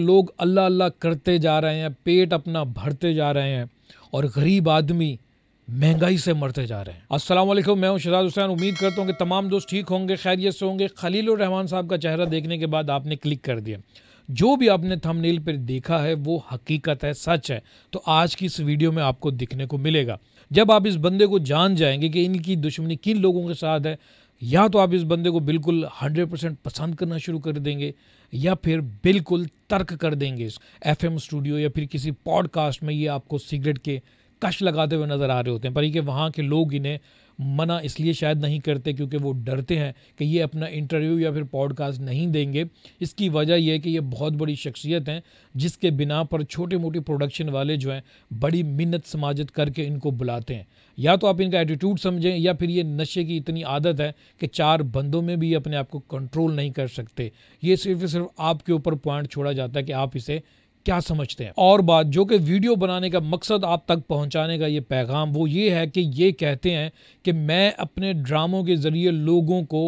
लोग अल्लाह अल्लाह करते जा रहे हैं पेट अपना भरते जा रहे हैं और गरीब आदमी महंगाई से मरते जा रहे हैं अस्सलाम वालेकुम मैं हूं शहजाद हुसैन उम्मीद करता हूं कि तमाम दोस्त ठीक होंगे खैरियत से होंगे खलील रहमान साहब का चेहरा देखने के बाद आपने क्लिक कर दिया जो भी आपने थंबनेल पर देखा है वो हकीकत है सच है तो आज की इस वीडियो में आपको दिखने को मिलेगा जब आप इस बंदे को जान जाएंगे कि इनकी दुश्मनी किन लोगों के साथ है या तो आप इस बंदे को बिल्कुल 100 परसेंट पसंद करना शुरू कर देंगे या फिर बिल्कुल तर्क कर देंगे एफ स्टूडियो या फिर किसी पॉडकास्ट में ये आपको सिगरेट के कश लगाते हुए नज़र आ रहे होते हैं पर ये कि वहाँ के लोग इन्हें मना इसलिए शायद नहीं करते क्योंकि वो डरते हैं कि ये अपना इंटरव्यू या फिर पॉडकास्ट नहीं देंगे इसकी वजह यह कि ये बहुत बड़ी शख्सियत हैं जिसके बिना पर छोटे मोटे प्रोडक्शन वाले जो हैं बड़ी मिन्नत समाजत करके इनको बुलाते हैं या तो आप इनका एटीट्यूड समझें या फिर ये नशे की इतनी आदत है कि चार बंदों में भी अपने आप को कंट्रोल नहीं कर सकते ये सिर्फ सिर्फ आपके ऊपर पॉइंट छोड़ा जाता है कि आप इसे क्या समझते हैं और बात जो कि वीडियो बनाने का मकसद आप तक पहुंचाने का ये पैगाम वो ये है कि ये कहते हैं कि मैं अपने ड्रामों के ज़रिए लोगों को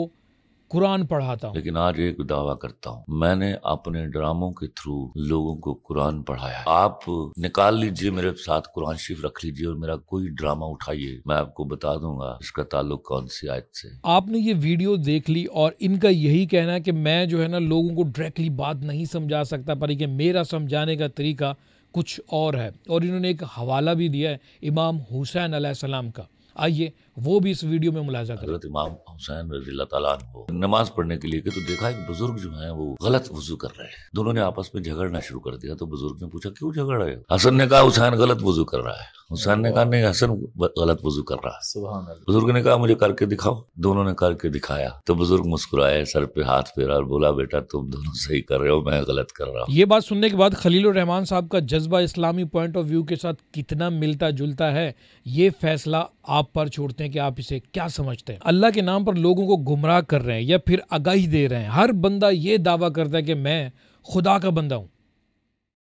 कुरान पढ़ाता हूँ लेकिन आज एक दावा करता हूँ मैंने अपने ड्रामों के थ्रू लोगों को कुरान पढ़ाया आप निकाल लीजिए मेरे साथ कुरान शिफ रख लीजिए और मेरा कोई ड्रामा उठाइए मैं आपको बता दूंगा इसका ताल्लुक कौन सी आयत से आपने ये वीडियो देख ली और इनका यही कहना है की मैं जो है ना लोगों को डायरेक्टली बात नहीं समझा सकता पर मेरा समझाने का तरीका कुछ और है और इन्होंने एक हवाला भी दिया है इमाम हुसैन सलाम का आइए वो भी इस वीडियो में मुलाजा हजरत इमाम हुसैन नमाज पढ़ने के लिए के तो देखा एक बुजुर्ग जो है वो गलत वजू कर रहे हैं दोनों ने आपस में झगड़ना शुरू कर दिया तो बुजुर्ग ने पूछा क्यों झगड़ रहे हसन ने कहा हुसैन गलत वजू कर रहा है हुसैन ने कहा नहीं हसन गलत वजू कर रहा है बुजुर्ग ने कहा मुझे करके दिखाओ दोनों ने करके दिखाया तो बुजुर्ग मुस्कुराए सर पे हाथ फेरा और बोला बेटा तुम दोनों सही कर रहे हो मैं गलत कर रहा हूँ ये बात सुनने के बाद खलील रहमान साहब का जज्बा इस्लामी पॉइंट ऑफ व्यू के साथ कितना मिलता जुलता है ये फैसला आप पर छोड़ते हैं कि आप इसे क्या समझते हैं अल्लाह के नाम पर लोगों को गुमराह कर रहे हैं या फिर आगाही दे रहे हैं हर बंदा ये दावा करता है कि मैं खुदा का बंदा हूँ